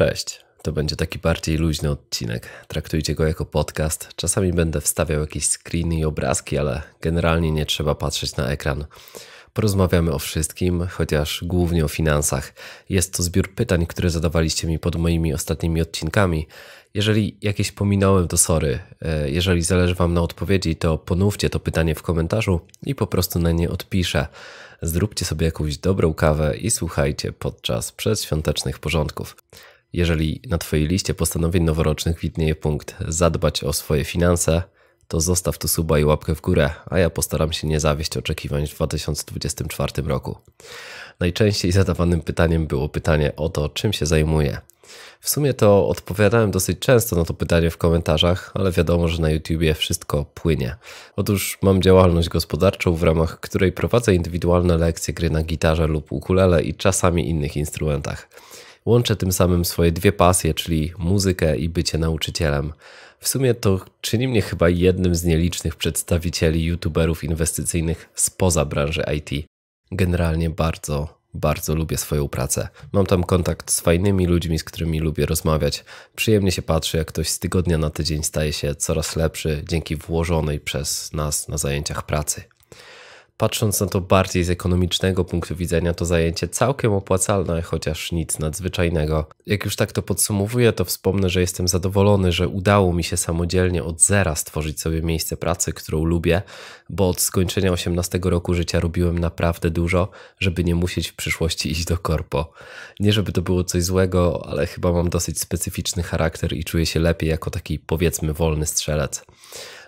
Cześć. To będzie taki bardziej luźny odcinek. Traktujcie go jako podcast. Czasami będę wstawiał jakieś screeny i obrazki, ale generalnie nie trzeba patrzeć na ekran. Porozmawiamy o wszystkim, chociaż głównie o finansach. Jest to zbiór pytań, które zadawaliście mi pod moimi ostatnimi odcinkami. Jeżeli jakieś pominąłem, to sorry. E, jeżeli zależy Wam na odpowiedzi, to ponówcie to pytanie w komentarzu i po prostu na nie odpiszę. Zróbcie sobie jakąś dobrą kawę i słuchajcie podczas przedświątecznych porządków. Jeżeli na Twojej liście postanowień noworocznych widnieje punkt zadbać o swoje finanse, to zostaw tu suba i łapkę w górę, a ja postaram się nie zawieść oczekiwań w 2024 roku. Najczęściej zadawanym pytaniem było pytanie o to, czym się zajmuję. W sumie to odpowiadałem dosyć często na to pytanie w komentarzach, ale wiadomo, że na YouTubie wszystko płynie. Otóż mam działalność gospodarczą, w ramach której prowadzę indywidualne lekcje gry na gitarze lub ukulele i czasami innych instrumentach. Łączę tym samym swoje dwie pasje, czyli muzykę i bycie nauczycielem. W sumie to czyni mnie chyba jednym z nielicznych przedstawicieli youtuberów inwestycyjnych spoza branży IT. Generalnie bardzo, bardzo lubię swoją pracę. Mam tam kontakt z fajnymi ludźmi, z którymi lubię rozmawiać. Przyjemnie się patrzy, jak ktoś z tygodnia na tydzień staje się coraz lepszy dzięki włożonej przez nas na zajęciach pracy. Patrząc na to bardziej z ekonomicznego punktu widzenia, to zajęcie całkiem opłacalne, chociaż nic nadzwyczajnego. Jak już tak to podsumowuję, to wspomnę, że jestem zadowolony, że udało mi się samodzielnie od zera stworzyć sobie miejsce pracy, którą lubię, bo od skończenia 18 roku życia robiłem naprawdę dużo, żeby nie musieć w przyszłości iść do korpo. Nie żeby to było coś złego, ale chyba mam dosyć specyficzny charakter i czuję się lepiej jako taki powiedzmy wolny strzelec.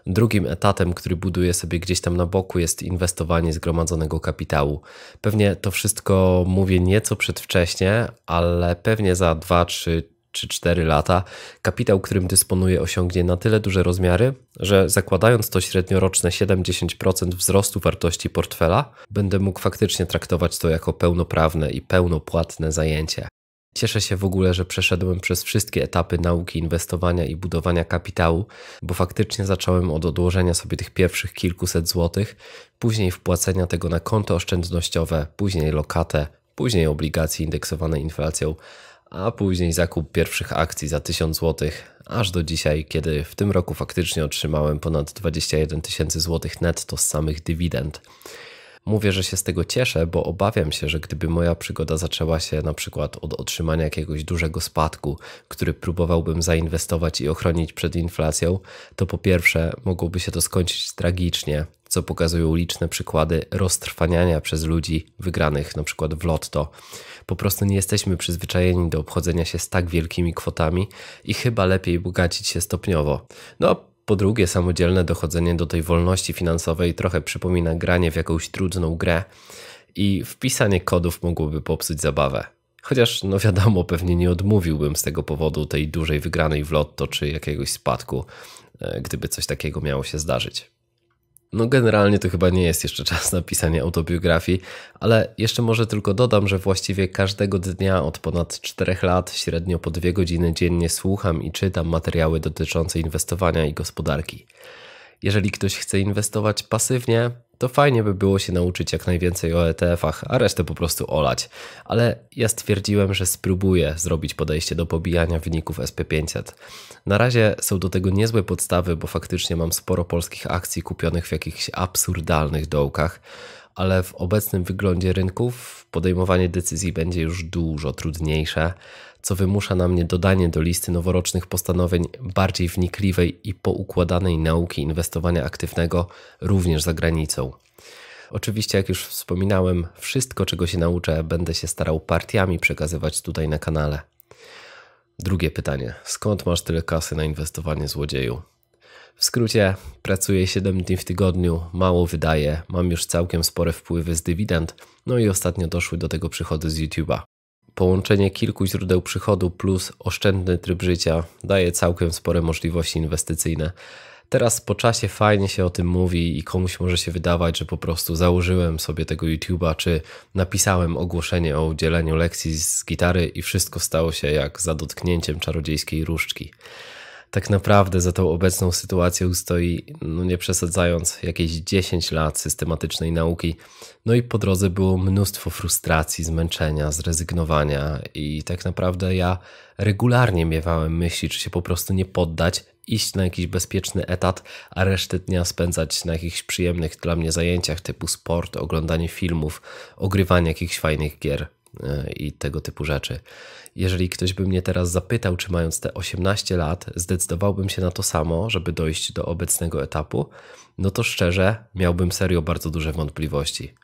Drugim etatem, który buduje sobie gdzieś tam na boku, jest inwestowanie zgromadzonego kapitału. Pewnie to wszystko mówię nieco przedwcześnie, ale pewnie za 2, 3, czy 4 lata, kapitał, którym dysponuje, osiągnie na tyle duże rozmiary, że zakładając to średnioroczne 70% wzrostu wartości portfela, będę mógł faktycznie traktować to jako pełnoprawne i pełnopłatne zajęcie. Cieszę się w ogóle, że przeszedłem przez wszystkie etapy nauki inwestowania i budowania kapitału, bo faktycznie zacząłem od odłożenia sobie tych pierwszych kilkuset złotych, później wpłacenia tego na konto oszczędnościowe, później lokatę, później obligacje indeksowane inflacją, a później zakup pierwszych akcji za 1000 złotych, aż do dzisiaj, kiedy w tym roku faktycznie otrzymałem ponad 21 tysięcy złotych netto z samych dywidend. Mówię, że się z tego cieszę, bo obawiam się, że gdyby moja przygoda zaczęła się na przykład od otrzymania jakiegoś dużego spadku, który próbowałbym zainwestować i ochronić przed inflacją, to po pierwsze mogłoby się to skończyć tragicznie, co pokazują liczne przykłady roztrwaniania przez ludzi wygranych na przykład w lotto. Po prostu nie jesteśmy przyzwyczajeni do obchodzenia się z tak wielkimi kwotami i chyba lepiej bogacić się stopniowo. No, po drugie, samodzielne dochodzenie do tej wolności finansowej trochę przypomina granie w jakąś trudną grę i wpisanie kodów mogłoby popsuć zabawę. Chociaż, no wiadomo, pewnie nie odmówiłbym z tego powodu tej dużej wygranej w lotto czy jakiegoś spadku, e, gdyby coś takiego miało się zdarzyć. No, generalnie to chyba nie jest jeszcze czas na pisanie autobiografii, ale jeszcze może tylko dodam, że właściwie każdego dnia od ponad 4 lat, średnio po 2 godziny dziennie słucham i czytam materiały dotyczące inwestowania i gospodarki. Jeżeli ktoś chce inwestować pasywnie, to fajnie by było się nauczyć jak najwięcej o ETF-ach, a resztę po prostu olać. Ale ja stwierdziłem, że spróbuję zrobić podejście do pobijania wyników SP500. Na razie są do tego niezłe podstawy, bo faktycznie mam sporo polskich akcji kupionych w jakichś absurdalnych dołkach ale w obecnym wyglądzie rynków podejmowanie decyzji będzie już dużo trudniejsze, co wymusza na mnie dodanie do listy noworocznych postanowień bardziej wnikliwej i poukładanej nauki inwestowania aktywnego również za granicą. Oczywiście, jak już wspominałem, wszystko, czego się nauczę, będę się starał partiami przekazywać tutaj na kanale. Drugie pytanie: skąd masz tyle kasy na inwestowanie złodzieju? W skrócie, pracuję 7 dni w tygodniu, mało wydaje, mam już całkiem spore wpływy z dywidend, no i ostatnio doszły do tego przychody z YouTube'a. Połączenie kilku źródeł przychodu plus oszczędny tryb życia daje całkiem spore możliwości inwestycyjne. Teraz po czasie fajnie się o tym mówi i komuś może się wydawać, że po prostu założyłem sobie tego YouTube'a, czy napisałem ogłoszenie o udzieleniu lekcji z gitary i wszystko stało się jak za dotknięciem czarodziejskiej różdżki tak naprawdę za tą obecną sytuacją stoi, no nie przesadzając, jakieś 10 lat systematycznej nauki. No i po drodze było mnóstwo frustracji, zmęczenia, zrezygnowania, i tak naprawdę ja regularnie miewałem myśli, czy się po prostu nie poddać, iść na jakiś bezpieczny etat, a resztę dnia spędzać na jakichś przyjemnych dla mnie zajęciach typu sport, oglądanie filmów, ogrywanie jakichś fajnych gier e, i tego typu rzeczy. Jeżeli ktoś by mnie teraz zapytał, czy mając te 18 lat zdecydowałbym się na to samo, żeby dojść do obecnego etapu, no to szczerze miałbym serio bardzo duże wątpliwości.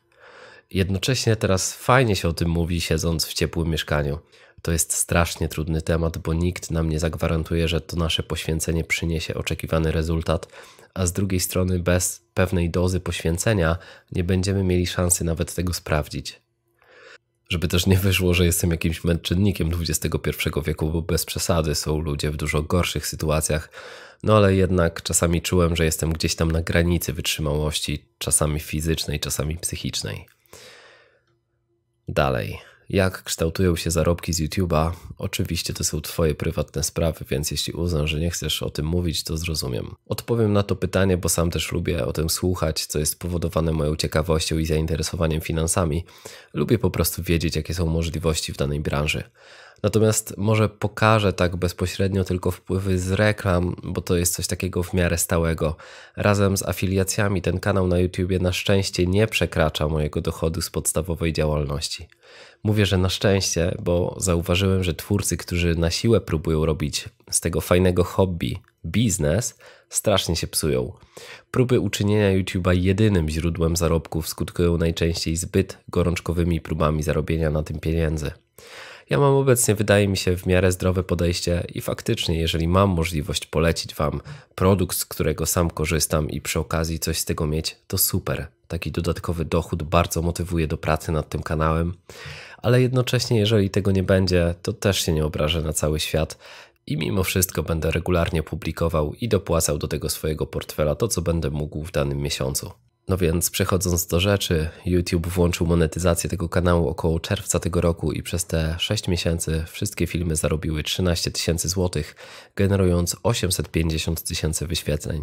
Jednocześnie teraz fajnie się o tym mówi, siedząc w ciepłym mieszkaniu. To jest strasznie trudny temat, bo nikt nam nie zagwarantuje, że to nasze poświęcenie przyniesie oczekiwany rezultat, a z drugiej strony bez pewnej dozy poświęcenia nie będziemy mieli szansy nawet tego sprawdzić. Żeby też nie wyszło, że jestem jakimś męczennikiem XXI wieku, bo bez przesady są ludzie w dużo gorszych sytuacjach, no ale jednak czasami czułem, że jestem gdzieś tam na granicy wytrzymałości, czasami fizycznej, czasami psychicznej. Dalej. Jak kształtują się zarobki z YouTube'a? Oczywiście to są Twoje prywatne sprawy, więc jeśli uznasz, że nie chcesz o tym mówić, to zrozumiem. Odpowiem na to pytanie, bo sam też lubię o tym słuchać, co jest spowodowane moją ciekawością i zainteresowaniem finansami. Lubię po prostu wiedzieć, jakie są możliwości w danej branży. Natomiast może pokażę tak bezpośrednio tylko wpływy z reklam, bo to jest coś takiego w miarę stałego. Razem z afiliacjami ten kanał na YouTubie na szczęście nie przekracza mojego dochodu z podstawowej działalności. Mówię, że na szczęście, bo zauważyłem, że twórcy, którzy na siłę próbują robić z tego fajnego hobby biznes, strasznie się psują. Próby uczynienia YouTube'a jedynym źródłem zarobków skutkują najczęściej zbyt gorączkowymi próbami zarobienia na tym pieniędzy. Ja mam obecnie, wydaje mi się, w miarę zdrowe podejście i faktycznie, jeżeli mam możliwość polecić Wam produkt, z którego sam korzystam i przy okazji coś z tego mieć, to super. Taki dodatkowy dochód bardzo motywuje do pracy nad tym kanałem, ale jednocześnie, jeżeli tego nie będzie, to też się nie obrażę na cały świat i mimo wszystko będę regularnie publikował i dopłacał do tego swojego portfela to, co będę mógł w danym miesiącu. No więc przechodząc do rzeczy, YouTube włączył monetyzację tego kanału około czerwca tego roku i przez te 6 miesięcy wszystkie filmy zarobiły 13 tysięcy złotych, generując 850 tysięcy wyświetleń.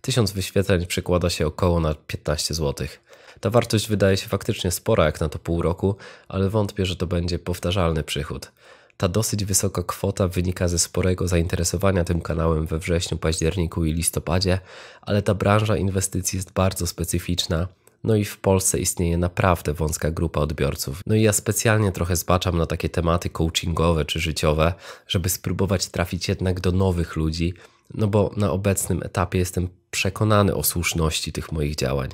1000 wyświetleń przekłada się około na 15 złotych. Ta wartość wydaje się faktycznie spora jak na to pół roku, ale wątpię, że to będzie powtarzalny przychód. Ta dosyć wysoka kwota wynika ze sporego zainteresowania tym kanałem we wrześniu, październiku i listopadzie, ale ta branża inwestycji jest bardzo specyficzna. No i w Polsce istnieje naprawdę wąska grupa odbiorców. No i ja specjalnie trochę zbaczam na takie tematy coachingowe czy życiowe, żeby spróbować trafić jednak do nowych ludzi, no bo na obecnym etapie jestem przekonany o słuszności tych moich działań.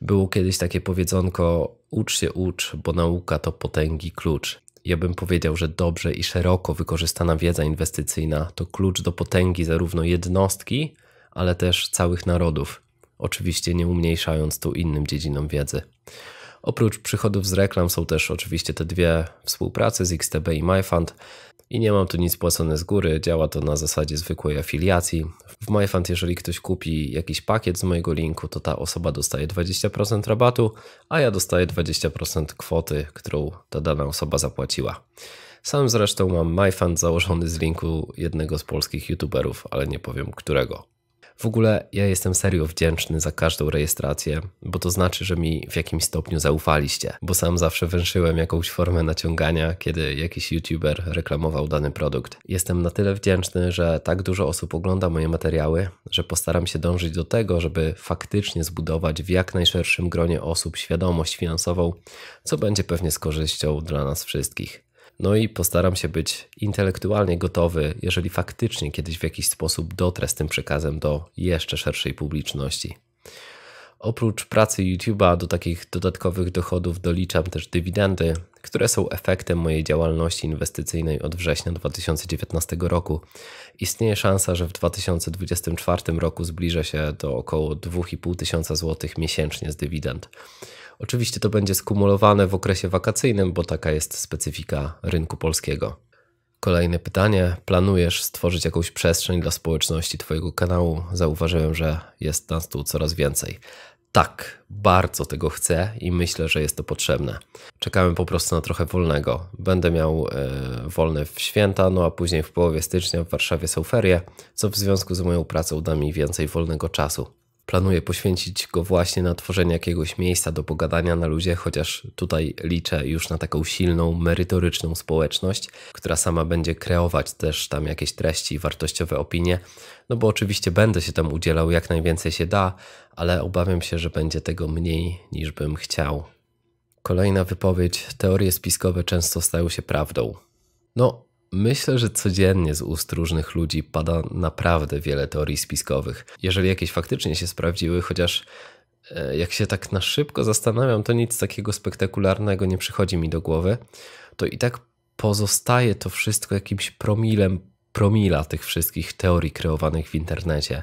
Było kiedyś takie powiedzonko: ucz się, ucz, bo nauka to potęgi klucz ja bym powiedział, że dobrze i szeroko wykorzystana wiedza inwestycyjna to klucz do potęgi zarówno jednostki, ale też całych narodów. Oczywiście nie umniejszając tu innym dziedzinom wiedzy. Oprócz przychodów z reklam są też oczywiście te dwie współprace z XTB i MyFund, i nie mam tu nic płacone z góry, działa to na zasadzie zwykłej afiliacji. W MyFund, jeżeli ktoś kupi jakiś pakiet z mojego linku, to ta osoba dostaje 20% rabatu, a ja dostaję 20% kwoty, którą ta dana osoba zapłaciła. Sam zresztą mam MyFund założony z linku jednego z polskich youtuberów, ale nie powiem którego. W ogóle ja jestem serio wdzięczny za każdą rejestrację, bo to znaczy, że mi w jakimś stopniu zaufaliście, bo sam zawsze węszyłem jakąś formę naciągania, kiedy jakiś youtuber reklamował dany produkt. Jestem na tyle wdzięczny, że tak dużo osób ogląda moje materiały, że postaram się dążyć do tego, żeby faktycznie zbudować w jak najszerszym gronie osób świadomość finansową, co będzie pewnie z korzyścią dla nas wszystkich. No i postaram się być intelektualnie gotowy, jeżeli faktycznie kiedyś w jakiś sposób dotrę z tym przekazem do jeszcze szerszej publiczności. Oprócz pracy YouTube'a do takich dodatkowych dochodów doliczam też dywidendy, które są efektem mojej działalności inwestycyjnej od września 2019 roku. Istnieje szansa, że w 2024 roku zbliżę się do około 2500 tysiąca złotych miesięcznie z dywidend. Oczywiście to będzie skumulowane w okresie wakacyjnym, bo taka jest specyfika rynku polskiego. Kolejne pytanie. Planujesz stworzyć jakąś przestrzeń dla społeczności Twojego kanału? Zauważyłem, że jest nas tu coraz więcej. Tak, bardzo tego chcę i myślę, że jest to potrzebne. Czekamy po prostu na trochę wolnego. Będę miał yy, wolne w święta, no a później w połowie stycznia w Warszawie są ferie, co w związku z moją pracą da mi więcej wolnego czasu. Planuję poświęcić go właśnie na tworzenie jakiegoś miejsca do pogadania na ludzie, chociaż tutaj liczę już na taką silną, merytoryczną społeczność, która sama będzie kreować też tam jakieś treści i wartościowe opinie. No bo oczywiście będę się tam udzielał jak najwięcej się da, ale obawiam się, że będzie tego mniej niż bym chciał. Kolejna wypowiedź: teorie spiskowe często stają się prawdą. No, Myślę, że codziennie z ust różnych ludzi pada naprawdę wiele teorii spiskowych. Jeżeli jakieś faktycznie się sprawdziły, chociaż e, jak się tak na szybko zastanawiam, to nic takiego spektakularnego nie przychodzi mi do głowy, to i tak pozostaje to wszystko jakimś promilem promila tych wszystkich teorii kreowanych w internecie.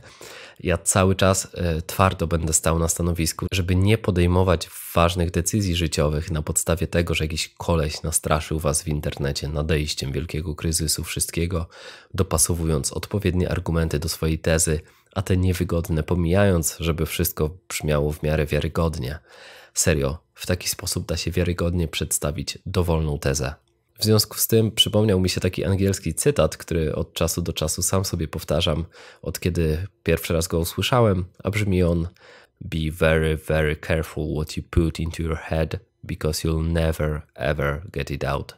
Ja cały czas e, twardo będę stał na stanowisku, żeby nie podejmować ważnych decyzji życiowych na podstawie tego, że jakiś koleś nastraszył was w internecie nadejściem wielkiego kryzysu wszystkiego, dopasowując odpowiednie argumenty do swojej tezy, a te niewygodne pomijając, żeby wszystko brzmiało w miarę wiarygodnie. Serio, w taki sposób da się wiarygodnie przedstawić dowolną tezę. W związku z tym przypomniał mi się taki angielski cytat, który od czasu do czasu sam sobie powtarzam, od kiedy pierwszy raz go usłyszałem, a brzmi on: Be very, very careful what you put into your head, because you'll never, ever get it out.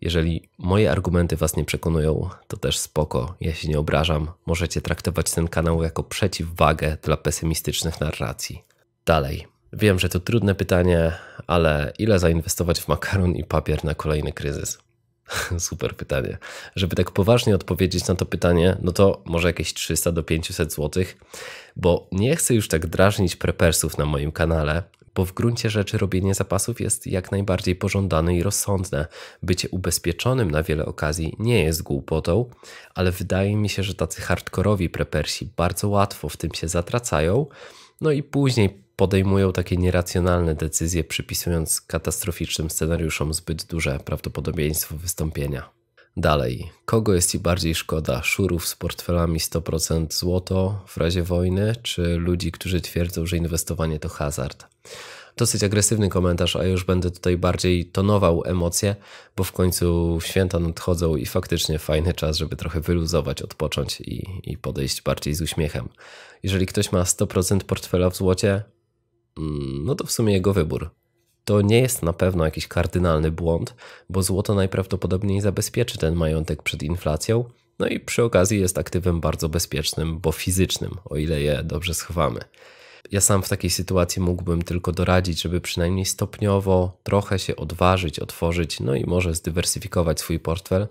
Jeżeli moje argumenty Was nie przekonują, to też spoko, ja się nie obrażam. Możecie traktować ten kanał jako przeciwwagę dla pesymistycznych narracji. Dalej. Wiem, że to trudne pytanie, ale ile zainwestować w makaron i papier na kolejny kryzys? Super pytanie. Żeby tak poważnie odpowiedzieć na to pytanie, no to może jakieś 300 do 500 zł, bo nie chcę już tak drażnić prepersów na moim kanale, bo w gruncie rzeczy robienie zapasów jest jak najbardziej pożądane i rozsądne. Bycie ubezpieczonym na wiele okazji nie jest głupotą, ale wydaje mi się, że tacy hardkorowi prepersi bardzo łatwo w tym się zatracają. No i później podejmują takie nieracjonalne decyzje, przypisując katastroficznym scenariuszom zbyt duże prawdopodobieństwo wystąpienia. Dalej, kogo jest ci bardziej szkoda? Szurów z portfelami 100% złoto w razie wojny, czy ludzi, którzy twierdzą, że inwestowanie to hazard? Dosyć agresywny komentarz, a już będę tutaj bardziej tonował emocje, bo w końcu święta nadchodzą i faktycznie fajny czas, żeby trochę wyluzować, odpocząć i, i podejść bardziej z uśmiechem. Jeżeli ktoś ma 100% portfela w złocie, Mm, no to w sumie jego wybór. To nie jest na pewno jakiś kardynalny błąd, bo złoto najprawdopodobniej zabezpieczy ten majątek przed inflacją, no i przy okazji jest aktywem bardzo bezpiecznym, bo fizycznym, o ile je dobrze schowamy. Ja sam w takiej sytuacji mógłbym tylko doradzić, żeby przynajmniej stopniowo trochę się odważyć, otworzyć, no i może zdywersyfikować swój portfel,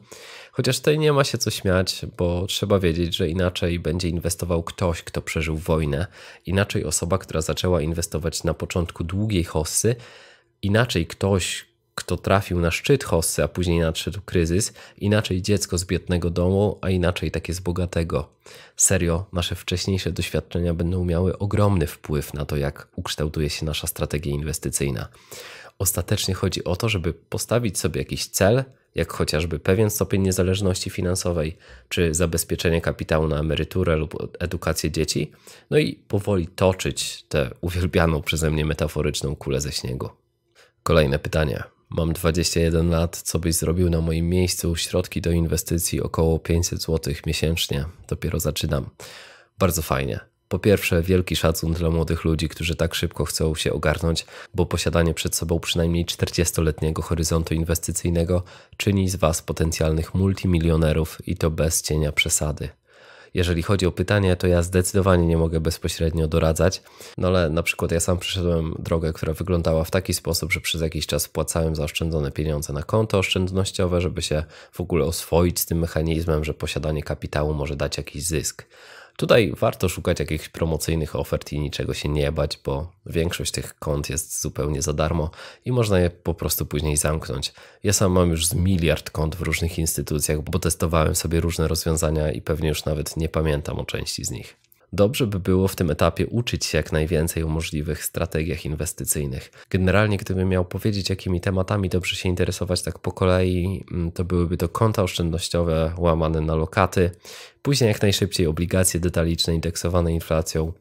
Chociaż tutaj nie ma się co śmiać, bo trzeba wiedzieć, że inaczej będzie inwestował ktoś, kto przeżył wojnę, inaczej osoba, która zaczęła inwestować na początku długiej hossy, inaczej ktoś, kto trafił na szczyt hossy, a później nadszedł kryzys, inaczej dziecko z biednego domu, a inaczej takie z bogatego. Serio, nasze wcześniejsze doświadczenia będą miały ogromny wpływ na to, jak ukształtuje się nasza strategia inwestycyjna. Ostatecznie chodzi o to, żeby postawić sobie jakiś cel, jak chociażby pewien stopień niezależności finansowej, czy zabezpieczenie kapitału na emeryturę lub edukację dzieci, no i powoli toczyć tę uwielbianą przeze mnie metaforyczną kulę ze śniegu. Kolejne pytanie. Mam 21 lat, co byś zrobił na moim miejscu? Środki do inwestycji około 500 zł miesięcznie. Dopiero zaczynam. Bardzo fajnie. Po pierwsze, wielki szacun dla młodych ludzi, którzy tak szybko chcą się ogarnąć, bo posiadanie przed sobą przynajmniej 40-letniego horyzontu inwestycyjnego czyni z Was potencjalnych multimilionerów i to bez cienia przesady. Jeżeli chodzi o pytanie, to ja zdecydowanie nie mogę bezpośrednio doradzać, no ale na przykład ja sam przeszedłem drogę, która wyglądała w taki sposób, że przez jakiś czas wpłacałem zaoszczędzone pieniądze na konto oszczędnościowe, żeby się w ogóle oswoić z tym mechanizmem, że posiadanie kapitału może dać jakiś zysk. Tutaj warto szukać jakichś promocyjnych ofert i niczego się nie bać, bo większość tych kont jest zupełnie za darmo i można je po prostu później zamknąć. Ja sam mam już z miliard kont w różnych instytucjach, bo testowałem sobie różne rozwiązania i pewnie już nawet nie pamiętam o części z nich. Dobrze by było w tym etapie uczyć się jak najwięcej o możliwych strategiach inwestycyjnych. Generalnie, gdybym miał powiedzieć, jakimi tematami dobrze się interesować tak po kolei, mm, to byłyby to konta oszczędnościowe łamane na lokaty, później jak najszybciej obligacje detaliczne indeksowane inflacją,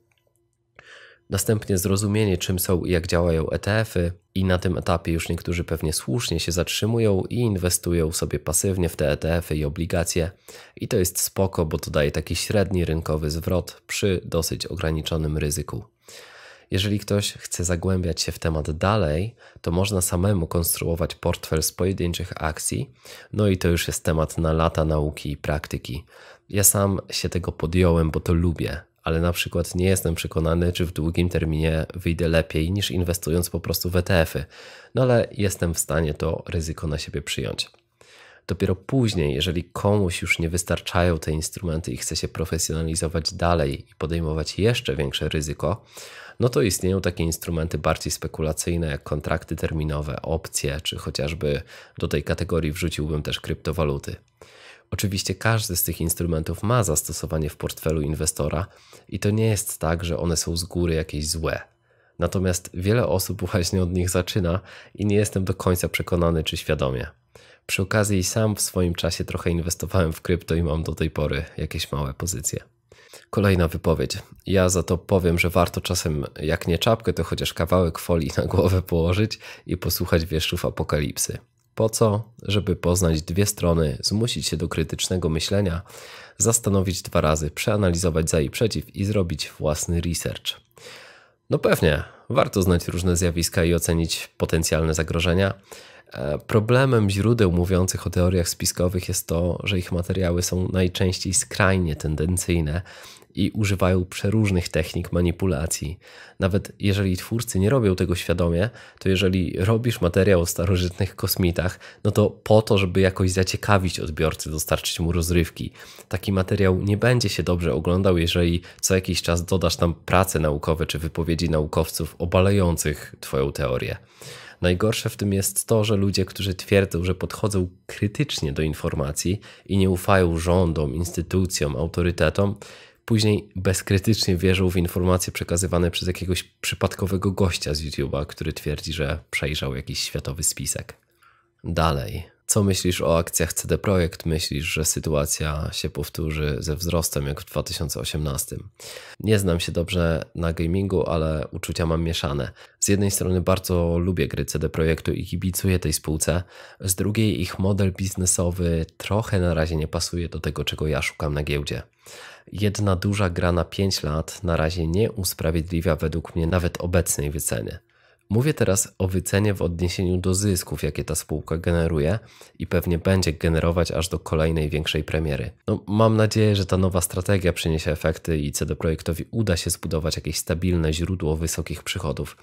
Następnie zrozumienie, czym są i jak działają ETF-y, i na tym etapie już niektórzy pewnie słusznie się zatrzymują i inwestują sobie pasywnie w te ETF-y i obligacje. I to jest spoko, bo to daje taki średni rynkowy zwrot przy dosyć ograniczonym ryzyku. Jeżeli ktoś chce zagłębiać się w temat dalej, to można samemu konstruować portfel z pojedynczych akcji, no i to już jest temat na lata nauki i praktyki. Ja sam się tego podjąłem, bo to lubię ale na przykład nie jestem przekonany, czy w długim terminie wyjdę lepiej niż inwestując po prostu w ETF-y, no ale jestem w stanie to ryzyko na siebie przyjąć. Dopiero później, jeżeli komuś już nie wystarczają te instrumenty i chce się profesjonalizować dalej i podejmować jeszcze większe ryzyko, no to istnieją takie instrumenty bardziej spekulacyjne jak kontrakty terminowe, opcje, czy chociażby do tej kategorii wrzuciłbym też kryptowaluty. Oczywiście każdy z tych instrumentów ma zastosowanie w portfelu inwestora i to nie jest tak, że one są z góry jakieś złe. Natomiast wiele osób właśnie od nich zaczyna i nie jestem do końca przekonany czy świadomie. Przy okazji sam w swoim czasie trochę inwestowałem w krypto i mam do tej pory jakieś małe pozycje. Kolejna wypowiedź. Ja za to powiem, że warto czasem, jak nie czapkę, to chociaż kawałek folii na głowę położyć i posłuchać wierszów apokalipsy. Po co? Żeby poznać dwie strony, zmusić się do krytycznego myślenia, zastanowić dwa razy, przeanalizować za i przeciw i zrobić własny research. No pewnie, warto znać różne zjawiska i ocenić potencjalne zagrożenia. E, problemem źródeł mówiących o teoriach spiskowych jest to, że ich materiały są najczęściej skrajnie tendencyjne, i używają przeróżnych technik manipulacji. Nawet jeżeli twórcy nie robią tego świadomie, to jeżeli robisz materiał o starożytnych kosmitach, no to po to, żeby jakoś zaciekawić odbiorcy, dostarczyć mu rozrywki. Taki materiał nie będzie się dobrze oglądał, jeżeli co jakiś czas dodasz tam prace naukowe czy wypowiedzi naukowców obalających Twoją teorię. Najgorsze w tym jest to, że ludzie, którzy twierdzą, że podchodzą krytycznie do informacji i nie ufają rządom, instytucjom, autorytetom, później bezkrytycznie wierzył w informacje przekazywane przez jakiegoś przypadkowego gościa z YouTube'a, który twierdzi, że przejrzał jakiś światowy spisek. Dalej, co myślisz o akcjach CD Projekt? Myślisz, że sytuacja się powtórzy ze wzrostem jak w 2018? Nie znam się dobrze na gamingu, ale uczucia mam mieszane. Z jednej strony bardzo lubię gry CD Projektu i kibicuję tej spółce, z drugiej ich model biznesowy trochę na razie nie pasuje do tego, czego ja szukam na giełdzie. Jedna duża gra na 5 lat na razie nie usprawiedliwia według mnie nawet obecnej wyceny. Mówię teraz o wycenie w odniesieniu do zysków, jakie ta spółka generuje i pewnie będzie generować aż do kolejnej większej premiery. No, mam nadzieję, że ta nowa strategia przyniesie efekty i CD Projektowi uda się zbudować jakieś stabilne źródło wysokich przychodów.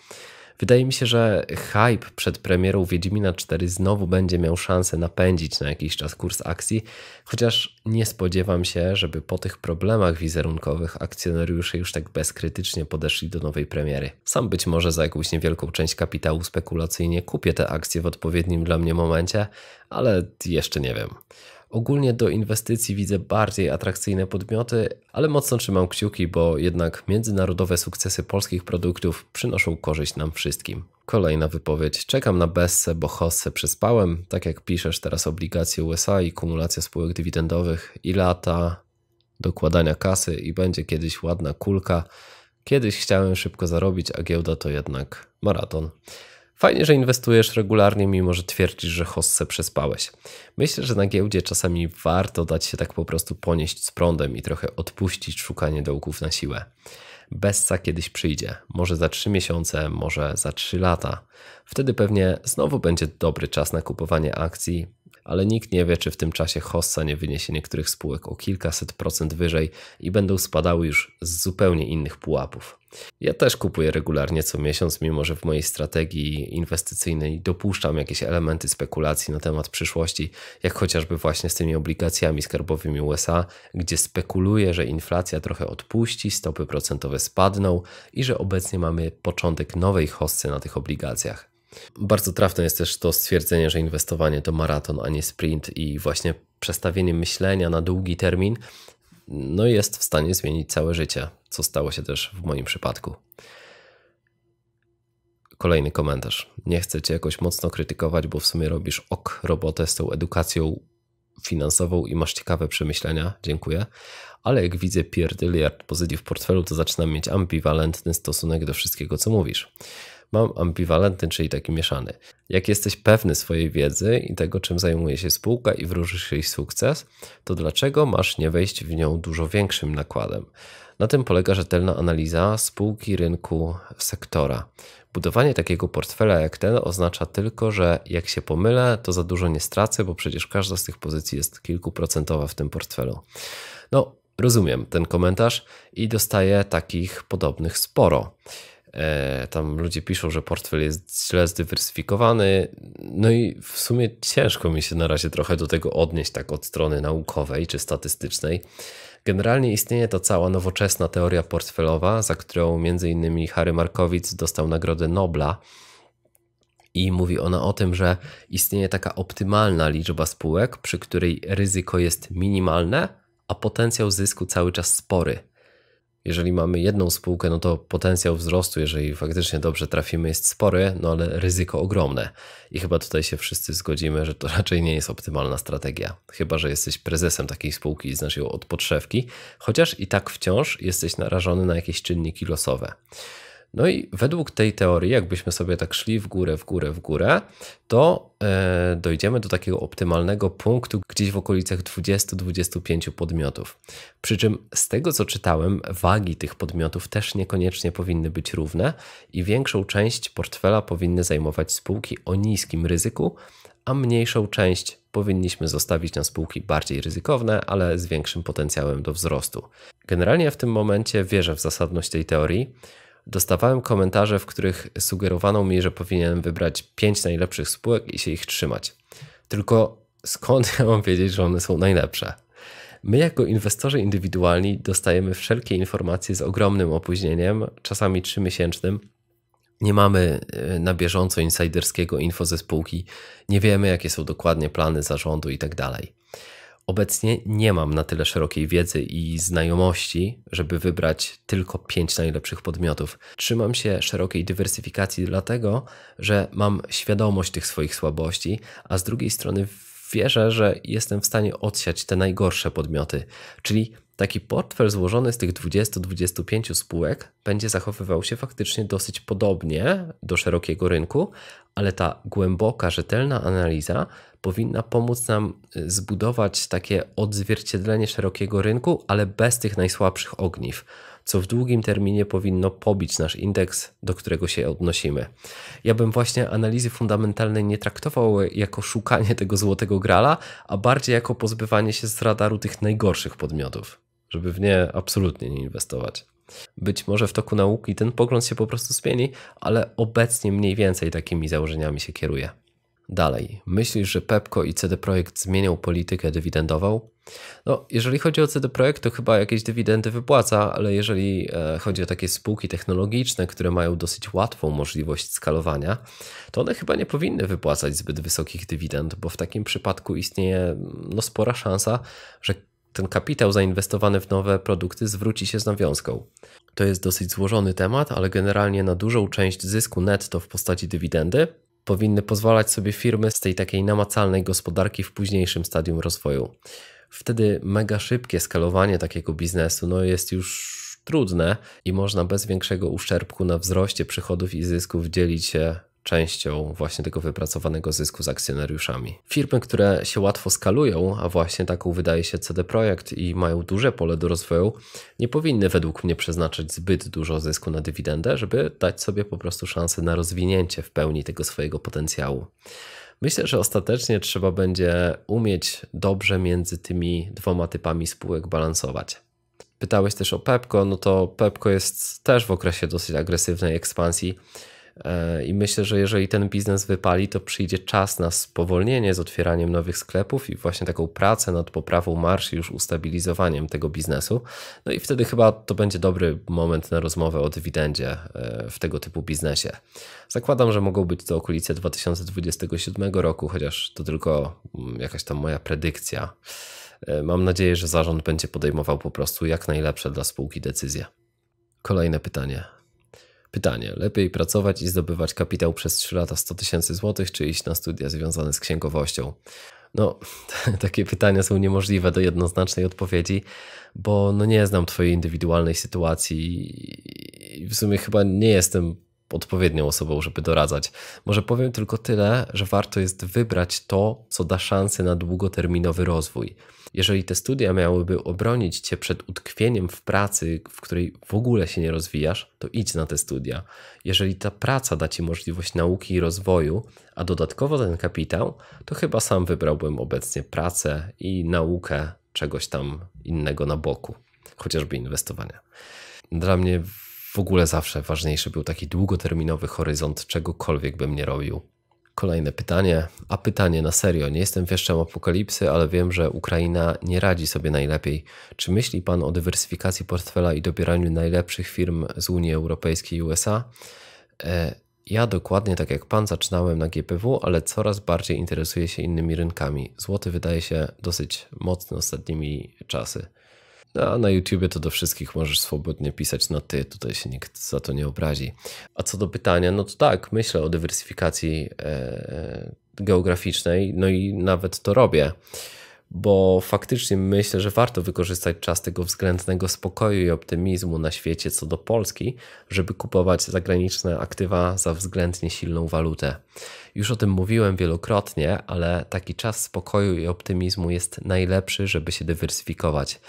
Wydaje mi się, że hype przed premierą Wiedźmina 4 znowu będzie miał szansę napędzić na jakiś czas kurs akcji, chociaż nie spodziewam się, żeby po tych problemach wizerunkowych akcjonariusze już tak bezkrytycznie podeszli do nowej premiery. Sam być może za jakąś niewielką część kapitału spekulacyjnie kupię te akcje w odpowiednim dla mnie momencie, ale jeszcze nie wiem. Ogólnie do inwestycji widzę bardziej atrakcyjne podmioty, ale mocno trzymam kciuki, bo jednak międzynarodowe sukcesy polskich produktów przynoszą korzyść nam wszystkim. Kolejna wypowiedź. Czekam na Bessę, bo Hossę przespałem. Tak jak piszesz teraz obligacje USA i kumulacja spółek dywidendowych i lata dokładania kasy i będzie kiedyś ładna kulka. Kiedyś chciałem szybko zarobić, a giełda to jednak maraton. Fajnie, że inwestujesz regularnie, mimo że twierdzisz, że hossę przespałeś. Myślę, że na giełdzie czasami warto dać się tak po prostu ponieść z prądem i trochę odpuścić szukanie dołków na siłę. Bessa kiedyś przyjdzie, może za 3 miesiące, może za 3 lata. Wtedy pewnie znowu będzie dobry czas na kupowanie akcji, ale nikt nie wie, czy w tym czasie hossa nie wyniesie niektórych spółek o kilkaset procent wyżej i będą spadały już z zupełnie innych pułapów. Ja też kupuję regularnie co miesiąc, mimo że w mojej strategii inwestycyjnej dopuszczam jakieś elementy spekulacji na temat przyszłości, jak chociażby właśnie z tymi obligacjami skarbowymi USA, gdzie spekuluję, że inflacja trochę odpuści, stopy procentowe spadną i że obecnie mamy początek nowej hossy na tych obligacjach. Bardzo trafne jest też to stwierdzenie, że inwestowanie to maraton, a nie sprint, i właśnie przestawienie myślenia na długi termin no jest w stanie zmienić całe życie, co stało się też w moim przypadku. Kolejny komentarz. Nie chcę cię jakoś mocno krytykować, bo w sumie robisz ok robotę z tą edukacją finansową i masz ciekawe przemyślenia, dziękuję. Ale jak widzę pierdyliard pozycji w portfelu, to zaczynam mieć ambiwalentny stosunek do wszystkiego, co mówisz mam ambiwalentny, czyli taki mieszany. Jak jesteś pewny swojej wiedzy i tego, czym zajmuje się spółka i wróżysz jej sukces, to dlaczego masz nie wejść w nią dużo większym nakładem? Na tym polega rzetelna analiza spółki, rynku, sektora. Budowanie takiego portfela jak ten oznacza tylko, że jak się pomylę, to za dużo nie stracę, bo przecież każda z tych pozycji jest kilkuprocentowa w tym portfelu. No, rozumiem ten komentarz i dostaję takich podobnych sporo. E, tam ludzie piszą, że portfel jest źle zdywersyfikowany. No i w sumie ciężko mi się na razie trochę do tego odnieść, tak od strony naukowej czy statystycznej. Generalnie istnieje ta cała nowoczesna teoria portfelowa, za którą m.in. Harry Markowicz dostał Nagrodę Nobla. I mówi ona o tym, że istnieje taka optymalna liczba spółek, przy której ryzyko jest minimalne, a potencjał zysku cały czas spory jeżeli mamy jedną spółkę, no to potencjał wzrostu, jeżeli faktycznie dobrze trafimy, jest spory, no ale ryzyko ogromne. I chyba tutaj się wszyscy zgodzimy, że to raczej nie jest optymalna strategia. Chyba, że jesteś prezesem takiej spółki i znasz ją od podszewki, chociaż i tak wciąż jesteś narażony na jakieś czynniki losowe. No i według tej teorii, jakbyśmy sobie tak szli w górę, w górę, w górę, to e, dojdziemy do takiego optymalnego punktu gdzieś w okolicach 20-25 podmiotów. Przy czym z tego co czytałem, wagi tych podmiotów też niekoniecznie powinny być równe i większą część portfela powinny zajmować spółki o niskim ryzyku, a mniejszą część powinniśmy zostawić na spółki bardziej ryzykowne, ale z większym potencjałem do wzrostu. Generalnie w tym momencie wierzę w zasadność tej teorii. Dostawałem komentarze, w których sugerowano mi, że powinienem wybrać 5 najlepszych spółek i się ich trzymać. Tylko skąd ja mam wiedzieć, że one są najlepsze? My, jako inwestorzy indywidualni, dostajemy wszelkie informacje z ogromnym opóźnieniem, czasami 3-miesięcznym. Nie mamy e, na bieżąco insiderskiego info ze spółki, nie wiemy, jakie są dokładnie plany zarządu itd. Tak Obecnie nie mam na tyle szerokiej wiedzy i znajomości, żeby wybrać tylko pięć najlepszych podmiotów. Trzymam się szerokiej dywersyfikacji, dlatego że mam świadomość tych swoich słabości, a z drugiej strony wierzę, że jestem w stanie odsiać te najgorsze podmioty. Czyli Taki portfel złożony z tych 20-25 spółek będzie zachowywał się faktycznie dosyć podobnie do szerokiego rynku, ale ta głęboka, rzetelna analiza powinna pomóc nam y, zbudować takie odzwierciedlenie szerokiego rynku, ale bez tych najsłabszych ogniw, co w długim terminie powinno pobić nasz indeks, do którego się odnosimy. Ja bym właśnie analizy fundamentalnej nie traktował jako szukanie tego złotego grala, a bardziej jako pozbywanie się z radaru tych najgorszych podmiotów żeby w nie absolutnie nie inwestować. Być może w toku nauki ten pogląd się po prostu zmieni, ale obecnie mniej więcej takimi założeniami się kieruje. Dalej, myślisz, że Pepco i CD Projekt zmienią politykę dywidendową? No, jeżeli chodzi o CD Projekt, to chyba jakieś dywidendy wypłaca, ale jeżeli e, chodzi o takie spółki technologiczne, które mają dosyć łatwą możliwość skalowania, to one chyba nie powinny wypłacać zbyt wysokich dywidend, bo w takim przypadku istnieje no, spora szansa, że ten kapitał zainwestowany w nowe produkty zwróci się z nawiązką. To jest dosyć złożony temat, ale generalnie na dużą część zysku netto w postaci dywidendy powinny pozwalać sobie firmy z tej takiej namacalnej gospodarki w późniejszym stadium rozwoju. Wtedy mega szybkie skalowanie takiego biznesu no jest już trudne i można bez większego uszczerbku na wzroście przychodów i zysków dzielić się częścią właśnie tego wypracowanego zysku z akcjonariuszami. Firmy, które się łatwo skalują, a właśnie taką wydaje się CD Projekt i mają duże pole do rozwoju, nie powinny według mnie przeznaczać zbyt dużo zysku na dywidendę, żeby dać sobie po prostu szansę na rozwinięcie w pełni tego swojego potencjału. Myślę, że ostatecznie trzeba będzie umieć dobrze między tymi dwoma typami spółek balansować. Pytałeś też o Pepco, no to Pepco jest też w okresie dosyć agresywnej ekspansji E, I myślę, że jeżeli ten biznes wypali, to przyjdzie czas na spowolnienie z otwieraniem nowych sklepów i właśnie taką pracę nad poprawą marsz i już ustabilizowaniem tego biznesu. No i wtedy chyba to będzie dobry moment na rozmowę o dywidendzie e, w tego typu biznesie. Zakładam, że mogą być to okolice 2027 roku, chociaż to tylko mm, jakaś tam moja predykcja. E, mam nadzieję, że zarząd będzie podejmował po prostu jak najlepsze dla spółki decyzje. Kolejne pytanie. Pytanie: lepiej pracować i zdobywać kapitał przez 3 lata 100 tysięcy złotych, czy iść na studia związane z księgowością? No, takie pytania są niemożliwe do jednoznacznej odpowiedzi, bo no nie znam Twojej indywidualnej sytuacji i w sumie chyba nie jestem odpowiednią osobą, żeby doradzać. Może powiem tylko tyle, że warto jest wybrać to, co da szansę na długoterminowy rozwój. Jeżeli te studia miałyby obronić cię przed utkwieniem w pracy, w której w ogóle się nie rozwijasz, to idź na te studia. Jeżeli ta praca da ci możliwość nauki i rozwoju, a dodatkowo ten kapitał, to chyba sam wybrałbym obecnie pracę i naukę czegoś tam innego na boku, chociażby inwestowania. Dla mnie w ogóle zawsze ważniejszy był taki długoterminowy horyzont, czegokolwiek bym nie robił Kolejne pytanie, a pytanie na serio. Nie jestem wieszczem apokalipsy, ale wiem, że Ukraina nie radzi sobie najlepiej. Czy myśli Pan o dywersyfikacji portfela i dobieraniu najlepszych firm z Unii Europejskiej i USA? E, ja dokładnie tak jak Pan zaczynałem na GPW, ale coraz bardziej interesuję się innymi rynkami. Złoty wydaje się dosyć mocny ostatnimi czasy. No, a na YouTubie to do wszystkich możesz swobodnie pisać na no ty, tutaj się nikt za to nie obrazi. A co do pytania, no to tak, myślę o dywersyfikacji e, e, geograficznej, no i nawet to robię bo faktycznie myślę, że warto wykorzystać czas tego względnego spokoju i optymizmu na świecie co do Polski, żeby kupować zagraniczne aktywa za względnie silną walutę. Już o tym mówiłem wielokrotnie, ale taki czas spokoju i optymizmu jest najlepszy, żeby się dywersyfikować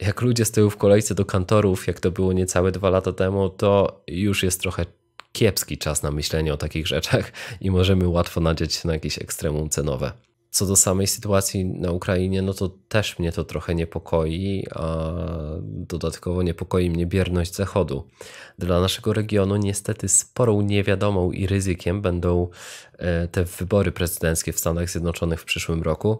jak ludzie stoją w kolejce do kantorów, jak to było niecałe dwa lata temu, to już jest trochę kiepski czas na myślenie o takich rzeczach i możemy łatwo nadzieć się na jakieś ekstremum cenowe. Co do samej sytuacji na Ukrainie, no to też mnie to trochę niepokoi, a dodatkowo niepokoi mnie bierność Zachodu. Dla naszego regionu niestety sporą niewiadomą i ryzykiem będą e, te wybory prezydenckie w Stanach Zjednoczonych w przyszłym roku.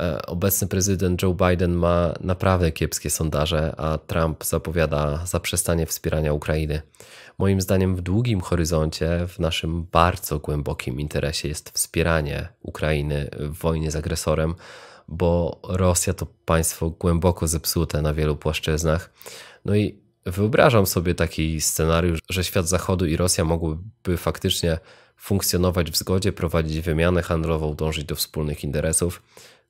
E, obecny prezydent Joe Biden ma naprawdę kiepskie sondaże, a Trump zapowiada zaprzestanie wspierania Ukrainy. Moim zdaniem, w długim horyzoncie, w naszym bardzo głębokim interesie jest wspieranie Ukrainy w wojnie z agresorem, bo Rosja to państwo głęboko zepsute na wielu płaszczyznach. No i wyobrażam sobie taki scenariusz, że świat Zachodu i Rosja mogłyby faktycznie funkcjonować w zgodzie, prowadzić wymianę handlową, dążyć do wspólnych interesów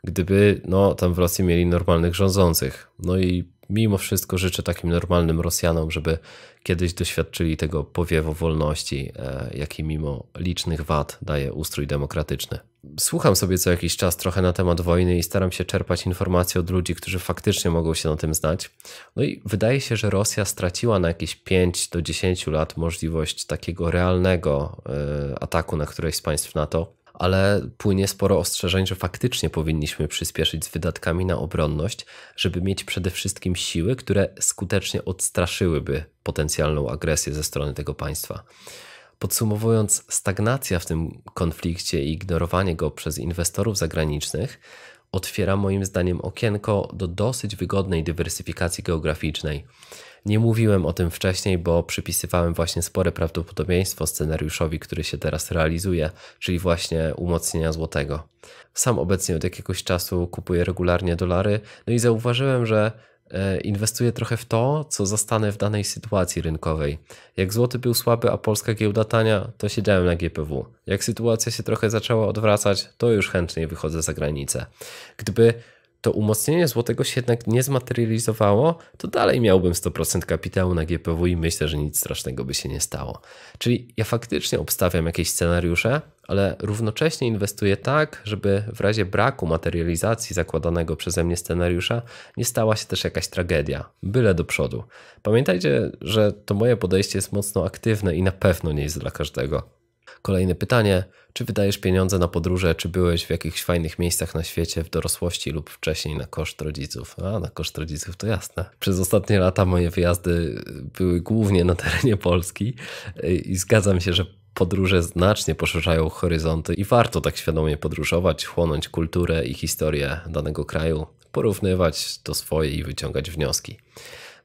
gdyby no, tam w Rosji mieli normalnych rządzących. No i mimo wszystko życzę takim normalnym Rosjanom, żeby kiedyś doświadczyli tego powiewu wolności, e, jaki mimo licznych wad daje ustrój demokratyczny. Słucham sobie co jakiś czas trochę na temat wojny i staram się czerpać informacje od ludzi, którzy faktycznie mogą się na tym znać. No i wydaje się, że Rosja straciła na jakieś 5 do 10 lat możliwość takiego realnego e, ataku na któreś z państw NATO ale płynie sporo ostrzeżeń, że faktycznie powinniśmy przyspieszyć z wydatkami na obronność, żeby mieć przede wszystkim siły, które skutecznie odstraszyłyby potencjalną agresję ze strony tego państwa. Podsumowując, stagnacja w tym konflikcie i ignorowanie go przez inwestorów zagranicznych otwiera moim zdaniem okienko do dosyć wygodnej dywersyfikacji geograficznej. Nie mówiłem o tym wcześniej, bo przypisywałem właśnie spore prawdopodobieństwo scenariuszowi, który się teraz realizuje, czyli właśnie umocnienia złotego. Sam obecnie od jakiegoś czasu kupuję regularnie dolary, no i zauważyłem, że e, inwestuję trochę w to, co zostanę w danej sytuacji rynkowej. Jak złoty był słaby, a polska giełda tania, to siedziałem na GPW. Jak sytuacja się trochę zaczęła odwracać, to już chętnie wychodzę za granicę. Gdyby to umocnienie złotego się jednak nie zmaterializowało, to dalej miałbym 100% kapitału na GPW i myślę, że nic strasznego by się nie stało. Czyli ja faktycznie obstawiam jakieś scenariusze, ale równocześnie inwestuję tak, żeby w razie braku materializacji zakładanego przeze mnie scenariusza nie stała się też jakaś tragedia, byle do przodu. Pamiętajcie, że to moje podejście jest mocno aktywne i na pewno nie jest dla każdego. Kolejne pytanie: czy wydajesz pieniądze na podróże, czy byłeś w jakichś fajnych miejscach na świecie w dorosłości lub wcześniej na koszt rodziców? A, na koszt rodziców to jasne. Przez ostatnie lata moje wyjazdy były głównie na terenie Polski y, i zgadzam się, że podróże znacznie poszerzają horyzonty i warto tak świadomie podróżować, chłonąć kulturę i historię danego kraju, porównywać do swojej i wyciągać wnioski.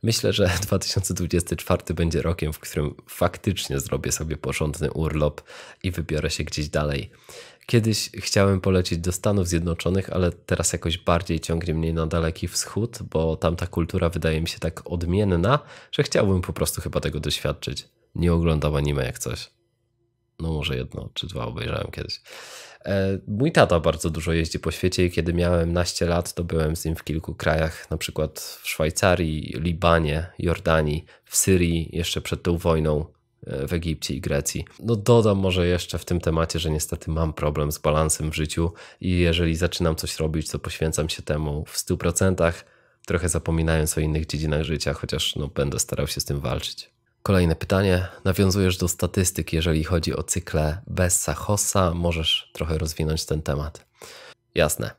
Myślę, że 2024 będzie rokiem, w którym faktycznie zrobię sobie porządny urlop i wybiorę się gdzieś dalej. Kiedyś chciałem polecieć do Stanów Zjednoczonych, ale teraz jakoś bardziej ciągnie mnie na Daleki Wschód, bo tamta kultura wydaje mi się tak odmienna, że chciałbym po prostu chyba tego doświadczyć. Nie oglądam anime jak coś. No może jedno czy dwa obejrzałem kiedyś. E, mój tata bardzo dużo jeździ po świecie i kiedy miałem naście lat, to byłem z nim w kilku krajach, na przykład w Szwajcarii, Libanie, Jordanii, w Syrii, jeszcze przed tą wojną e, w Egipcie i Grecji. No dodam może jeszcze w tym temacie, że niestety mam problem z balansem w życiu i jeżeli zaczynam coś robić, to poświęcam się temu w 100%, trochę zapominając o innych dziedzinach życia, chociaż no, będę starał się z tym walczyć. Kolejne pytanie. Nawiązujesz do statystyk, jeżeli chodzi o cykle Bessa Hossa. Możesz trochę rozwinąć ten temat. Jasne.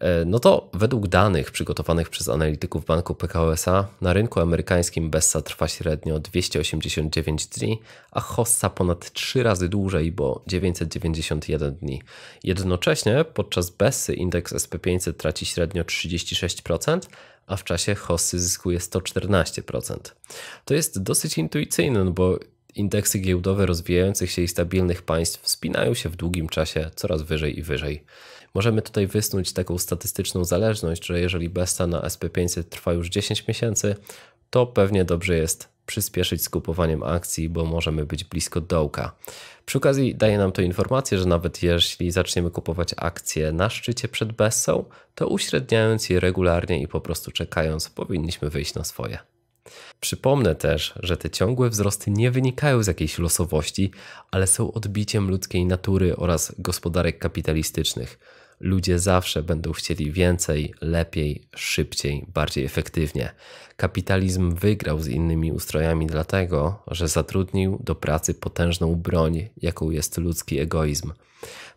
E, no to według danych przygotowanych przez analityków banku PKOSA na rynku amerykańskim Bessa trwa średnio 289 dni, a Hossa ponad 3 razy dłużej, bo 991 dni. Jednocześnie podczas Bessy indeks SP500 traci średnio 36%, a w czasie hossy zyskuje 114%. To jest dosyć intuicyjne, no bo indeksy giełdowe rozwijających się i stabilnych państw wspinają się w długim czasie coraz wyżej i wyżej. Możemy tutaj wysnuć taką statystyczną zależność, że jeżeli besta na SP500 trwa już 10 miesięcy, to pewnie dobrze jest przyspieszyć z kupowaniem akcji, bo możemy być blisko dołka. Przy okazji daje nam to informację, że nawet jeśli zaczniemy kupować akcje na szczycie przed Bessą, to uśredniając je regularnie i po prostu czekając, powinniśmy wyjść na swoje. Przypomnę też, że te ciągłe wzrosty nie wynikają z jakiejś losowości, ale są odbiciem ludzkiej natury oraz gospodarek kapitalistycznych. Ludzie zawsze będą chcieli więcej, lepiej, szybciej, bardziej efektywnie. Kapitalizm wygrał z innymi ustrojami dlatego, że zatrudnił do pracy potężną broń, jaką jest ludzki egoizm.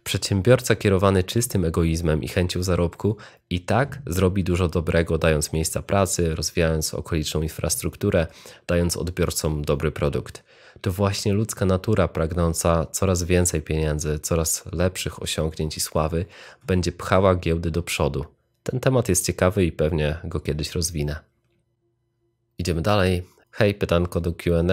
Przedsiębiorca kierowany czystym egoizmem i chęcią zarobku i tak zrobi dużo dobrego, dając miejsca pracy, rozwijając okoliczną infrastrukturę, dając odbiorcom dobry produkt to właśnie ludzka natura pragnąca coraz więcej pieniędzy, coraz lepszych osiągnięć i sławy będzie pchała giełdy do przodu. Ten temat jest ciekawy i pewnie go kiedyś rozwinę. Idziemy dalej. Hej, pytanko do QA.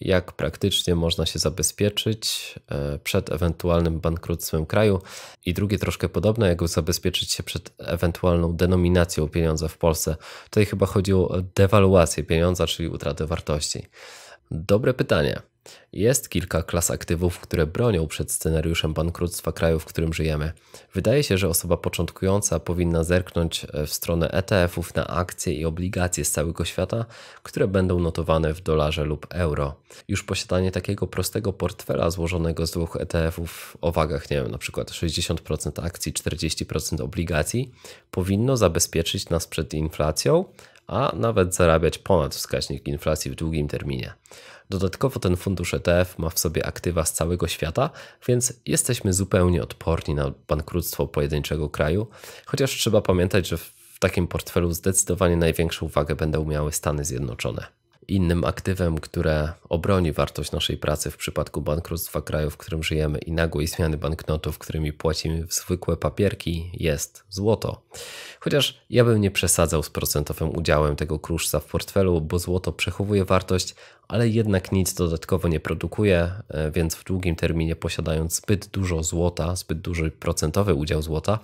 Jak praktycznie można się zabezpieczyć e, przed ewentualnym bankructwem kraju? I drugie, troszkę podobne, jak zabezpieczyć się przed ewentualną denominacją pieniądza w Polsce? Tutaj chyba chodzi o dewaluację pieniądza, czyli utratę wartości. Dobre pytanie. Jest kilka klas aktywów, które bronią przed scenariuszem bankructwa kraju, w którym żyjemy. Wydaje się, że osoba początkująca powinna zerknąć e, w stronę ETF-ów na akcje i obligacje z całego świata, które będą notowane w dolarze lub euro. Już posiadanie takiego prostego portfela złożonego z dwóch ETF-ów o wagach, nie wiem, na przykład 60% akcji, 40% obligacji, powinno zabezpieczyć nas przed inflacją, a nawet zarabiać ponad wskaźnik inflacji w długim terminie. Dodatkowo ten fundusz ETF ma w sobie aktywa z całego świata, więc jesteśmy zupełnie odporni na bankructwo pojedynczego kraju, chociaż trzeba pamiętać, że w takim portfelu zdecydowanie największą wagę będą miały Stany Zjednoczone. Innym aktywem, które obroni wartość naszej pracy w przypadku bankructwa kraju, w którym żyjemy i nagłej zmiany banknotów, którymi płacimy w zwykłe papierki, jest złoto. Chociaż ja bym nie przesadzał z procentowym udziałem tego kruszca w portfelu, bo złoto przechowuje wartość, ale jednak nic dodatkowo nie produkuje, e, więc w długim terminie posiadając zbyt dużo złota, zbyt duży procentowy udział złota,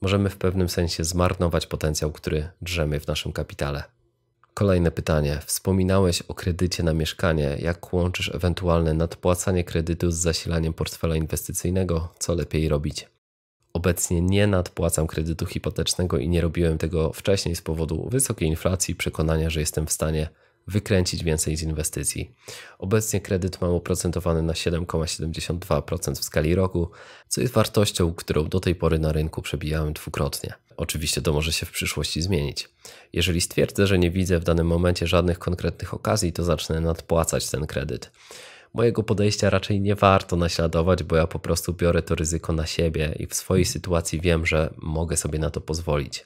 możemy w pewnym sensie zmarnować potencjał, który drzemy w naszym kapitale. Kolejne pytanie. Wspominałeś o kredycie na mieszkanie. Jak łączysz ewentualne nadpłacanie kredytu z zasilaniem portfela inwestycyjnego? Co lepiej robić? Obecnie nie nadpłacam kredytu hipotecznego i nie robiłem tego wcześniej z powodu wysokiej inflacji, i przekonania, że jestem w stanie wykręcić więcej z inwestycji. Obecnie kredyt mam oprocentowany na 7,72% w skali roku, co jest wartością, którą do tej pory na rynku przebijałem dwukrotnie. Oczywiście to może się w przyszłości zmienić. Jeżeli stwierdzę, że nie widzę w danym momencie żadnych konkretnych okazji, to zacznę nadpłacać ten kredyt. Mojego podejścia raczej nie warto naśladować, bo ja po prostu biorę to ryzyko na siebie i w swojej sytuacji wiem, że mogę sobie na to pozwolić.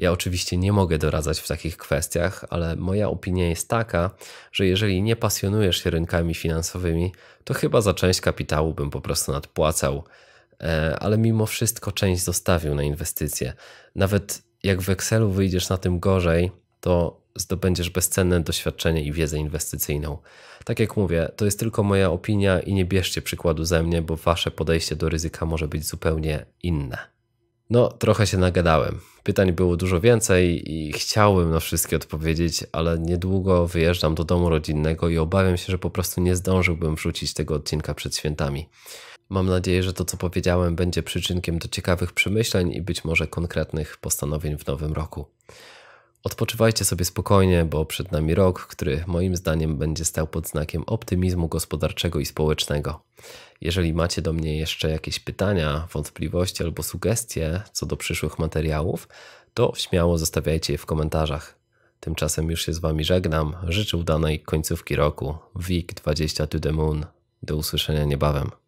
Ja oczywiście nie mogę doradzać w takich kwestiach, ale moja opinia jest taka, że jeżeli nie pasjonujesz się rynkami finansowymi, to chyba za część kapitału bym po prostu nadpłacał, e, ale mimo wszystko część zostawił na inwestycje. Nawet jak w Excelu wyjdziesz na tym gorzej, to zdobędziesz bezcenne doświadczenie i wiedzę inwestycyjną. Tak jak mówię, to jest tylko moja opinia i nie bierzcie przykładu ze mnie, bo wasze podejście do ryzyka może być zupełnie inne. No, trochę się nagadałem. Pytań było dużo więcej i chciałbym na wszystkie odpowiedzieć, ale niedługo wyjeżdżam do domu rodzinnego i obawiam się, że po prostu nie zdążyłbym wrzucić tego odcinka przed świętami. Mam nadzieję, że to, co powiedziałem, będzie przyczynkiem do ciekawych przemyśleń i być może konkretnych postanowień w nowym roku. Odpoczywajcie sobie spokojnie, bo przed nami rok, który moim zdaniem będzie stał pod znakiem optymizmu gospodarczego i społecznego. Jeżeli macie do mnie jeszcze jakieś pytania, wątpliwości albo sugestie co do przyszłych materiałów, to śmiało zostawiajcie je w komentarzach. Tymczasem już się z Wami żegnam. Życzę udanej końcówki roku. WIG 20 to the moon. Do usłyszenia niebawem.